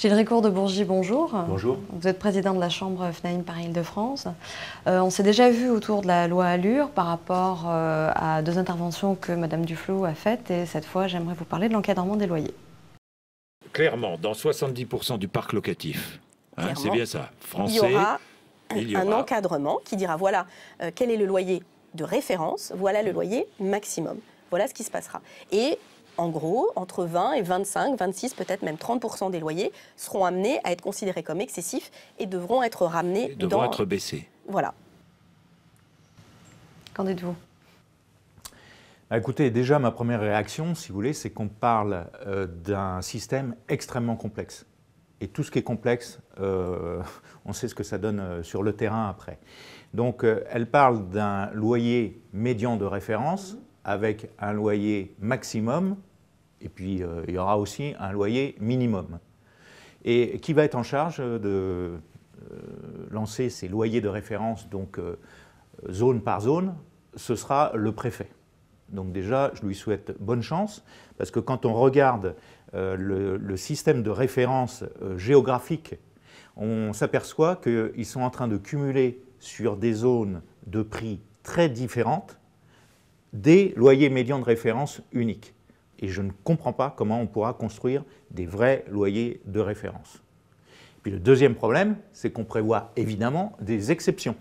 Gilles Ricourt de Bourgie, bonjour. Bonjour. Vous êtes président de la Chambre FNAIM Paris-Île-de-France. Euh, on s'est déjà vu autour de la loi Allure par rapport euh, à deux interventions que Madame Duflo a faites et cette fois, j'aimerais vous parler de l'encadrement des loyers. Clairement, dans 70% du parc locatif, hein, c'est bien ça, français, il y, aura un encadrement qui dira voilà euh, quel est le loyer de référence, voilà le loyer maximum. Voilà ce qui se passera. Et en gros, entre 20 et 25, 26, peut-être même 30 des loyers seront amenés à être considérés comme excessifs et devront être ramenés. Et devront être baissés. Voilà. Qu'en dites-vous bah, Écoutez, déjà, ma première réaction, si vous voulez, c'est qu'on parle euh, d'un système extrêmement complexe. Et tout ce qui est complexe, euh, on sait ce que ça donne euh, sur le terrain après. Donc, elle parle d'un loyer médian de référence avec un loyer maximum et puis, euh, il y aura aussi un loyer minimum. Et qui va être en charge de euh, lancer ces loyers de référence, donc euh, zone par zone Ce sera le préfet. Donc déjà, je lui souhaite bonne chance, parce que quand on regarde le, système de référence géographique, on s'aperçoit qu'ils sont en train de cumuler sur des zones de prix très différentes des loyers médians de référence uniques et je ne comprends pas comment on pourra construire des vrais loyers de référence. Puis le deuxième problème, c'est qu'on prévoit évidemment des exceptions.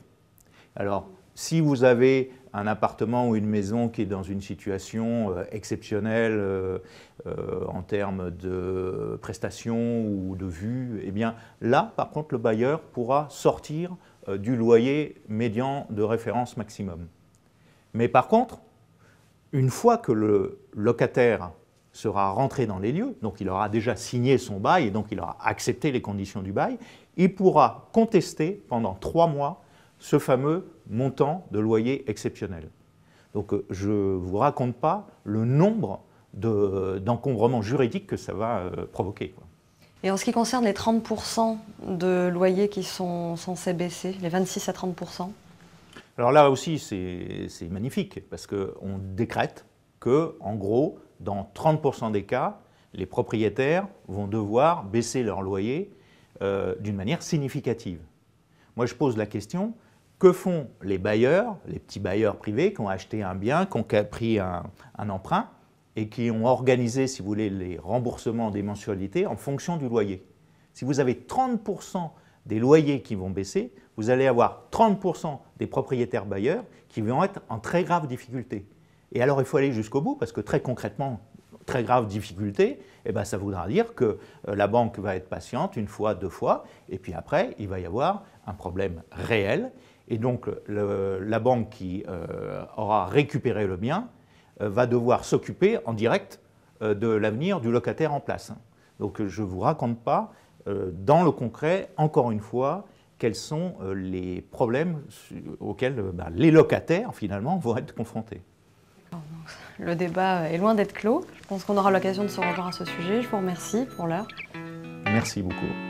Alors, si vous avez un appartement ou une maison qui est dans une situation euh, exceptionnelle euh, euh, en termes de prestations ou de vues, eh bien là, par contre, le bailleur pourra sortir du loyer médian de référence maximum. Mais par contre, une fois que le locataire sera rentré dans les lieux, donc il aura déjà signé son bail et donc il aura accepté les conditions du bail, il pourra contester pendant trois mois ce fameux montant de loyer exceptionnel. Donc euh, je ne vous raconte pas le nombre d'encombrements juridiques que ça va euh, provoquer. Et en ce qui concerne les 30% de loyers qui sont censés baisser, les 26 à 30%, alors là aussi, c'est magnifique, parce qu'on décrète que, en gros, dans 30% des cas, les propriétaires vont devoir baisser leur loyer euh, d'une manière significative. Moi, je pose la question, que font les bailleurs, les petits bailleurs privés qui ont acheté un bien, qui ont pris un, un emprunt et qui ont organisé, si vous voulez, les remboursements des mensualités en fonction du loyer Si vous avez 30% des loyers qui vont baisser, vous allez avoir 30% des propriétaires bailleurs qui vont être en très grave difficulté. Et alors il faut aller jusqu'au bout parce que très concrètement, très grave difficulté, eh ben, ça voudra dire que euh, la banque va être patiente une fois, deux fois, et puis après, il va y avoir un problème réel. Et donc la banque qui euh, aura récupéré le bien euh, va devoir s'occuper en direct de l'avenir du locataire en place. Donc je ne vous raconte pas euh, dans le concret, encore une fois, quels sont euh, les problèmes auxquels euh, bah, les locataires, finalement, vont être confrontés. Le débat est loin d'être clos. Je pense qu'on aura l'occasion de se revoir à ce sujet. Je vous remercie pour l'heure. Merci beaucoup.